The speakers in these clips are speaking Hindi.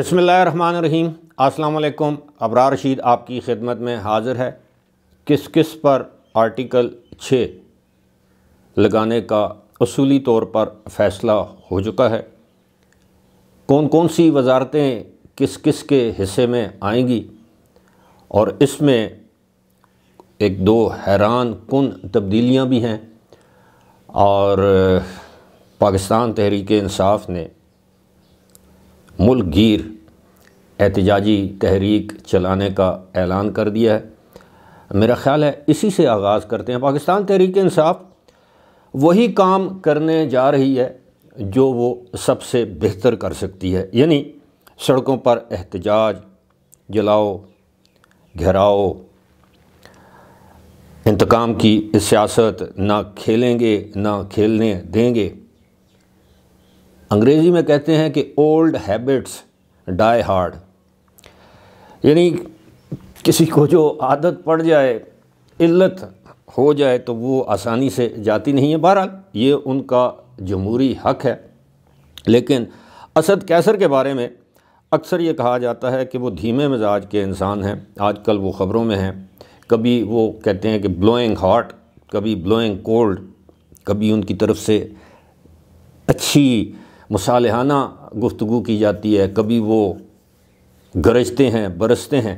बसमीम अस्सलाम अबरार रशीद आपकी खिदमत में हाज़िर है किस किस पर आर्टिकल छः लगाने का असूली तौर पर फ़ैसला हो चुका है कौन कौन सी वजारतें किस किस के हिस्से में आएंगी और इसमें एक दो हैरान कन तब्दीलियाँ भी हैं और पाकिस्तान तहरीक इंसाफ ने मुल्क गिर एहतजाजी तहरीक चलाने का ऐलान कर दिया है मेरा ख़्याल है इसी से आगाज़ करते हैं पाकिस्तान तहरीक इंसाफ वही काम करने जा रही है जो वो सबसे बेहतर कर सकती है यानी सड़कों पर एहतजाज जलाओ घेराओ इंतकाम की सियासत ना खेलेंगे ना खेलने देंगे अंग्रेज़ी में कहते हैं कि ओल्ड हैबिट्स डाई हार्ड यानी किसी को जो आदत पड़ जाए इल्लत हो जाए तो वो आसानी से जाती नहीं है बहरहाल ये उनका जमहूरी हक है लेकिन असद कैसर के बारे में अक्सर ये कहा जाता है कि वो धीमे मिजाज के इंसान हैं आजकल वो ख़बरों में हैं कभी वो कहते हैं कि ब्लोइंग हॉट कभी ब्लोइंग कोल्ड कभी उनकी तरफ से अच्छी मसालहाना गुफ्तु की जाती है कभी वो गरजते हैं बरसते हैं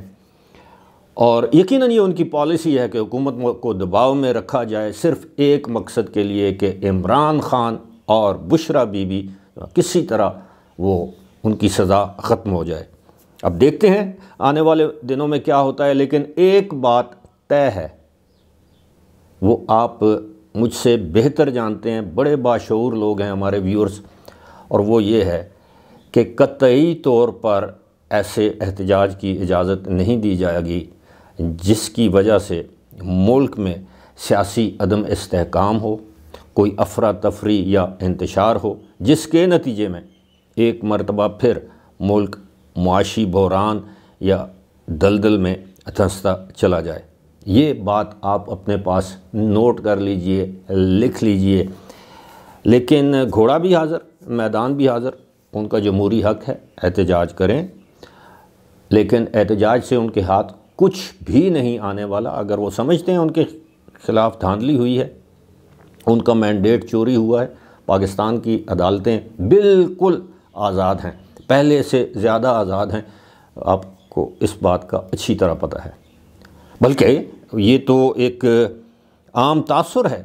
और यकीनन ये उनकी पॉलिसी है कि हुकूमत को दबाव में रखा जाए सिर्फ एक मकसद के लिए कि इमरान ख़ान और बुशरा बीबी किसी तरह वो उनकी सज़ा ख़त्म हो जाए अब देखते हैं आने वाले दिनों में क्या होता है लेकिन एक बात तय है वो आप मुझसे बेहतर जानते हैं बड़े बाशूर लोग हैं हमारे व्यूअर्स और वो ये है कि कतई तौर पर ऐसे एहतजाज की इजाज़त नहीं दी जाएगी जिसकी वजह से मुल्क में सियासी अदम इसकाम हो कोई अफरा तफरी या इंतशार हो जिसके नतीजे में एक मरतबा फिर मुल्क मुआशी बहरान या दलदल में धंसता चला जाए ये बात आप अपने पास नोट कर लीजिए लिख लीजिए लेकिन घोड़ा भी हाज़र मैदान भी हाज़र उनका जमहूरी हक है एहतजाज करें लेकिन एहतजाज से उनके हाथ कुछ भी नहीं आने वाला अगर वो समझते हैं उनके ख़िलाफ़ धांधली हुई है उनका मैंडेट चोरी हुआ है पाकिस्तान की अदालतें बिल्कुल आज़ाद हैं पहले से ज़्यादा आज़ाद हैं आपको इस बात का अच्छी तरह पता है बल्कि ये तो एक आम तासर है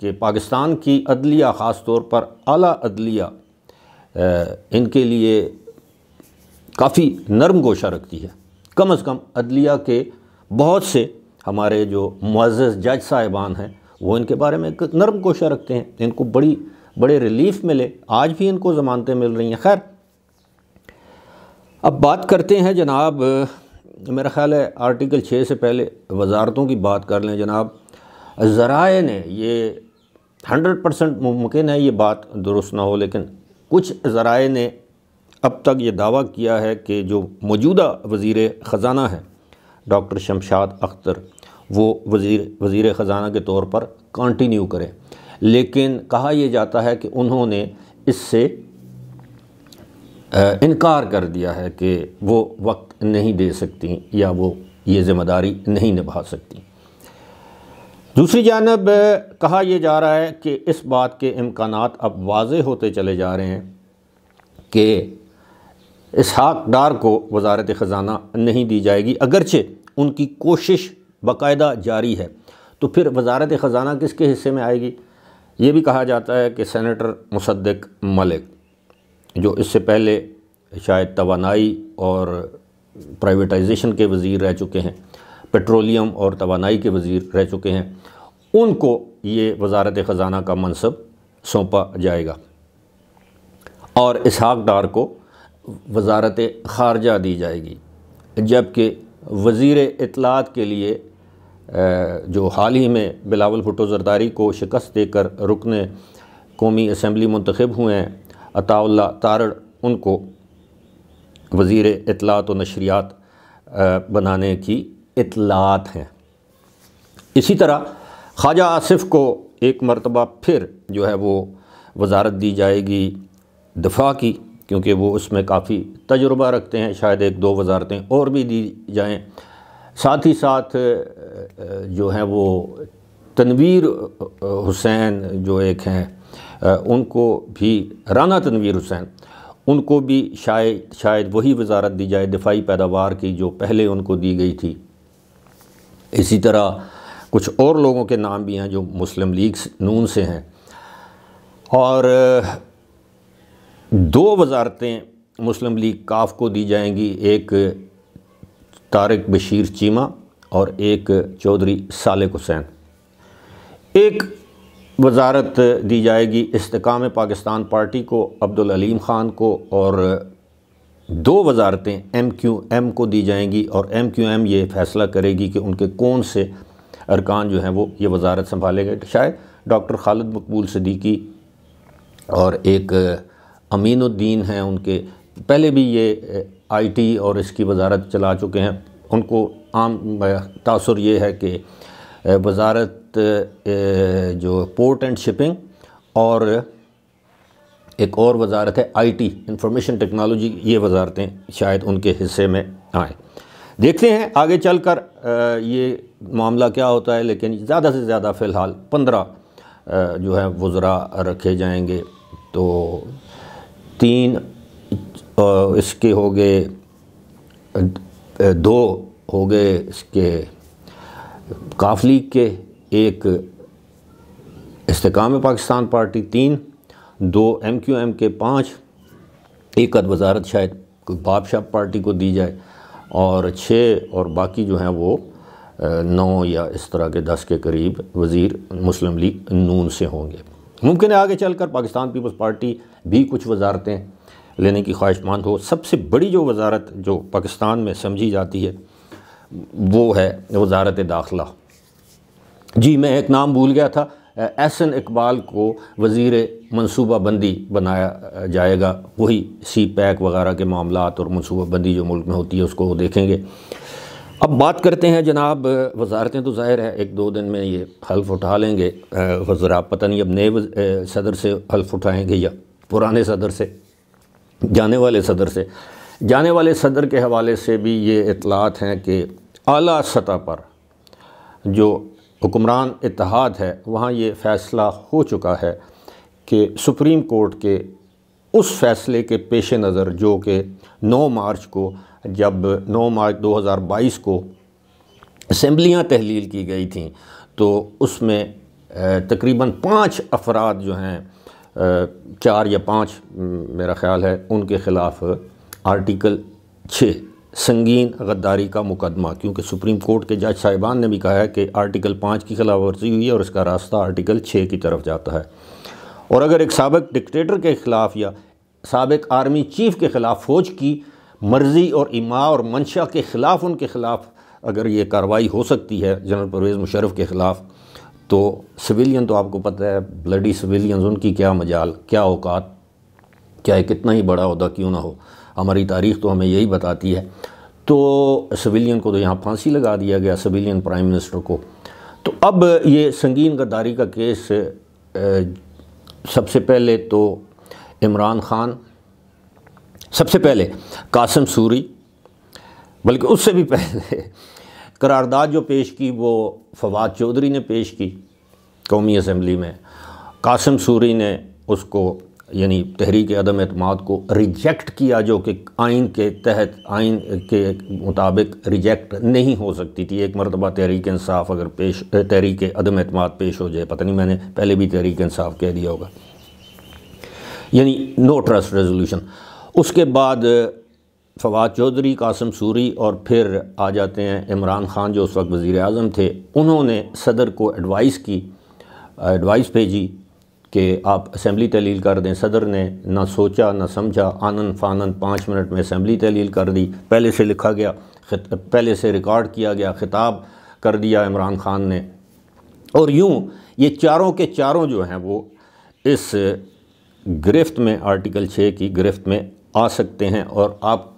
कि पाकिस्तान की अदलिया ख़ास तौर पर अला अदलिया इनके लिए काफ़ी नरम गोशा रखती है कम अज़ कम अदलिया के बहुत से हमारे जो मज़ जज साहिबान हैं वो इनके बारे में नरम गोशा रखते हैं इनको बड़ी बड़े रिलीफ मिले आज भी इनको ज़मानतें मिल रही हैं खैर अब बात करते हैं जनाब मेरा ख़्याल है आर्टिकल छः से पहले वजारतों की बात कर लें जनाब ज़राए ने ये हंड्रेड परसेंट मुमकिन है ये बात दुरुस्त ना हो लेकिन कुछ ज़राए ने अब तक ये दावा किया है कि जो मौजूदा वज़ी ख़जाना है डॉक्टर शमशाद अख्तर वो वजीर वज़ी ख़जाना के तौर पर कंटिन्यू करें लेकिन कहा यह जाता है कि उन्होंने इससे इनकार कर दिया है कि वो वक्त नहीं दे सकती या वो ये ज़िम्मेदारी नहीं निभा सकती दूसरी जानब कहा यह जा रहा है कि इस बात के इम्कान अब वाज होते चले जा रहे हैं कि इसहाक डार को वजारत ख़जाना नहीं दी जाएगी अगरचे उनकी कोशिश बाकायदा जारी है तो फिर वजारत ख़जाना किसके हिस्से में आएगी ये भी कहा जाता है कि सैनटर मुसदक मलिक जो इससे पहले शायद तोानाई और प्राइवेटाइजेशन के वज़ी रह चुके हैं पेट्रोलियम और तोानाई के वज़ी रह चुके हैं उनको ये वजारत ख़जाना का मनसब सौंपा जाएगा और इसहाक डार को वजारत खारजा दी जाएगी जबकि वज़ी इतलात के लिए जो हाल ही में बिलावल भुटो जरदारी को शिकस्त देकर रुकन कौमी असम्बली मंतखब हुए हैं अता तारड़ उनको वज़ी इतलात व नशरियात बनाने की इतलात हैं इसी तरह ख्वाजा आसिफ को एक मरतबा फिर जो है वो वजारत दी जाएगी दफा की क्योंकि वो उसमें काफ़ी तजुर्बा रखते हैं शायद एक दो वजारतें और भी दी जाएँ साथ ही साथ जो हैं वो तनवीर हुसैन जो एक हैं उनको भी राना तनवीर हुसैन उनको भी शायद शायद वही वजारत दी जाए दिफाई पैदावार की जो पहले उनको दी गई थी इसी तरह कुछ और लोगों के नाम भी हैं जो मुस्लिम लीग नून से हैं और दो वजारतें मुस्लिम लीग काफ को दी जाएंगी एक तारक बशीर चीमा और एक चौधरी सालिक हुसैन एक वजारत दी जाएगी इस्तकाम पाकिस्तान पार्टी को अब्दुल अलीम ख़ान को और दो वजारतें एम क्यू एम को दी जाएंगी और एम क्यू एम ये फैसला करेगी कि उनके कौन से अरकान जो हैं वो ये वजारत संभालेंगे शायद डॉक्टर खालिद मकबूल सदीकी और एक अमीनुद्दीन हैं उनके पहले भी ये आईटी और इसकी वजारत चला चुके हैं उनको आम तासर ये है कि वजारत जो पोर्ट एंड शिपिंग और एक और वजारत है आईटी इंफॉर्मेशन टेक्नोलॉजी ये वजारतें शायद उनके हिस्से में आए देखते हैं आगे चल कर ये मामला क्या होता है लेकिन ज़्यादा से ज़्यादा फ़िलहाल पंद्रह जो है वज़रा रखे जाएंगे तो तीन इसके हो गए दो हो गए इसके काफ लीग के एक इस्तेकाम पाकिस्तान पार्टी तीन दो एम क्यू एम के पाँच एक अद वजारत शायद बादशाह पार्टी को दी जाए और छः और बाकी जो हैं वो नौ या इस तरह के दस के करीब वज़ीर मुस्लिम लीग नून से होंगे मुमकिन है आगे चल कर पाकिस्तान पीपल्स पार्टी भी कुछ वजारतें लेने की ख्वाहिशमंद हो सबसे बड़ी जो वजारत जो पाकिस्तान में समझी जाती है वो है वजारत दाखिला जी मैं एक नाम भूल गया था एहसन इकबाल को वजीर मनसूबा बंदी बनाया जाएगा वही सी पैक वगैरह के मामला और मनसूबा बंदी जो मुल्क में होती है उसको वो देखेंगे अब बात करते हैं जनाब वजारतें तो ज़ाहिर है एक दो दिन में ये हल्फ उठा लेंगे वजरा पता नहीं अब नए सदर से हल्फ उठाएँगे या पुराने सदर से जाने वाले सदर से जाने वाले सदर के हवाले से भी ये इतलात हैं कि अली सतह पर जो हुक्मरान इतिहाद है वहाँ ये फ़ैसला हो चुका है कि सुप्रीम कोर्ट के उस फैसले के पेश नज़र जो कि 9 मार्च को जब 9 मार्च 2022 को असम्बलियाँ तहलील की गई थी तो उसमें तकरीबन पाँच अफराद जो हैं चार या पाँच मेरा ख्याल है उनके ख़िलाफ़ आर्टिकल छः संगीन गद्दारी का मुकदमा क्योंकि सुप्रीम कोर्ट के जज साहिबान ने भी कहा है कि आर्टिकल पाँच की खिलाफ वर्जी हुई है और इसका रास्ता आर्टिकल छः की तरफ जाता है और अगर एक सबक डिक्टेटर के ख़िलाफ़ या सबक आर्मी चीफ़ के ख़िलाफ़ फ़ौज की मर्ज़ी और इमा और मंशा के ख़िलाफ़ उनके ख़िलाफ़ अगर ये कार्रवाई हो सकती है जनरल परवेज़ मुशरफ के ख़िलाफ़ तो सिविलियन तो आपको पता है ब्लडी सिविलियंस उनकी क्या मजाल क्या औकात चाहे कितना ही बड़ा अहदा क्यों ना हो हमारी तारीख तो हमें यही बताती है तो सविलियन को तो यहाँ फांसी लगा दिया गया सविलियन प्राइम मिनिस्टर को तो अब ये संगीन गद्दारी का केस सबसे पहले तो इमरान खान सबसे पहले कासम सूरी बल्कि उससे भी पहले करारदाद जो पेश की वो फवाद चौधरी ने पेश की कौमी असम्बली में कासम सूरी ने उसको यानी तहरीक अदम अतमाद को रिजेक्ट किया जो कि आइन के तहत आइन के मुताबिक रिजेक्ट नहीं हो सकती थी एक मरतबा तहरीक इंसाफ अगर पेश तहरीक अदम अतमाद पेश हो जाए पता नहीं मैंने पहले भी तहरीक इंसाफ कह दिया होगा यानी नो ट्रस्ट रेजोल्यूशन उसके बाद फवाद चौधरी कासम सूरी और फिर आ जाते हैं इमरान खान जो उस वक्त वज़ी अजम थे उन्होंने सदर को एडवाइस की एडवाइस भेजी कि आप असम्बली तहलील कर दें सदर ने ना सोचा ना समझा आनंद फ़ानंद पाँच मिनट में असम्बली तहलील कर दी पहले से लिखा गया पहले से रिकॉर्ड किया गया ख़िताब कर दिया इमरान ख़ान ने और यूँ ये चारों के चारों जो हैं वो इस गिरफ्त में आर्टिकल छः की गिरफ्त में आ सकते हैं और आप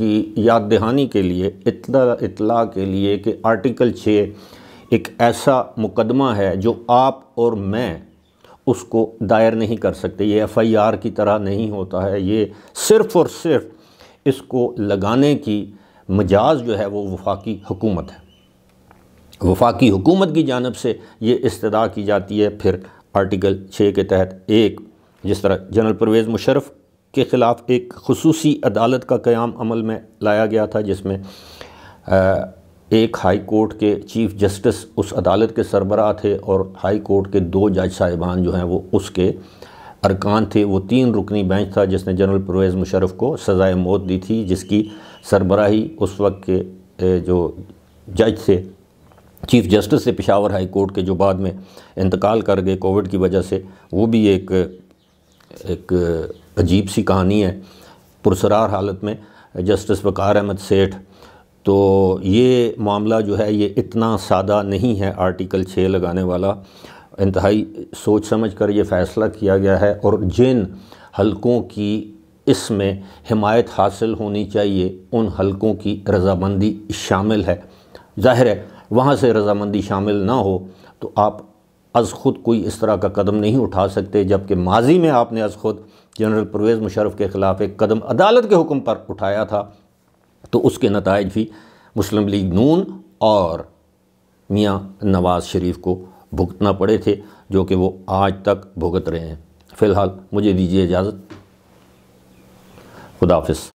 की याद दहानी के लिए इतला इतला के लिए कि आर्टिकल छः एक ऐसा मुकदमा है जो आप और मैं उसको दायर नहीं कर सकते ये एफआईआर की तरह नहीं होता है ये सिर्फ़ और सिर्फ इसको लगाने की मजाज जो है वो वफाकी हुकूमत है वफाकी हुकूमत की जानब से ये इस्तः की जाती है फिर आर्टिकल छः के तहत एक जिस तरह जनरल परवेज़ मुशरफ के ख़िलाफ़ एक खसूसी अदालत का क़्याम अमल में लाया गया था जिसमें एक हाई कोर्ट के चीफ जस्टिस उस अदालत के सरबराह थे और हाई कोर्ट के दो जज साहिबान जो हैं वो उसके अरकान थे वो तीन रुकनी बेंच था जिसने जनरल परवेज़ मुशरफ को सज़ाए मौत दी थी जिसकी सरबराही उस वक्त के जो जज थे चीफ जस्टिस से पिशावर हाई कोर्ट के जो बाद में इंतकाल कर गए कोविड की वजह से वो भी एक एक अजीब सी कहानी है पुरसरार हालत में जस्टिस वकार अहमद सेठ तो ये मामला जो है ये इतना सादा नहीं है आर्टिकल छः लगाने वाला इंतहाई सोच समझ कर ये फ़ैसला किया गया है और जिन हलकों की इसमें हिमायत हासिल होनी चाहिए उन हलकों की रजामंदी शामिल है ज़ाहिर है वहाँ से रजामंदी शामिल ना हो तो आप अज़ ख़ुद कोई इस तरह का कदम नहीं उठा सकते जबकि माजी में आपने अज़ ख़ुद जनरल परवेज़ मुशरफ के ख़िलाफ़ एक कदम अदालत के हुक्म पर उठाया था तो उसके नतज भी मुस्लिम लीग नून और मियाँ नवाज़ शरीफ को भुगतना पड़े थे जो कि वो आज तक भुगत रहे हैं फ़िलहाल मुझे दीजिए इजाज़त खुदाफिस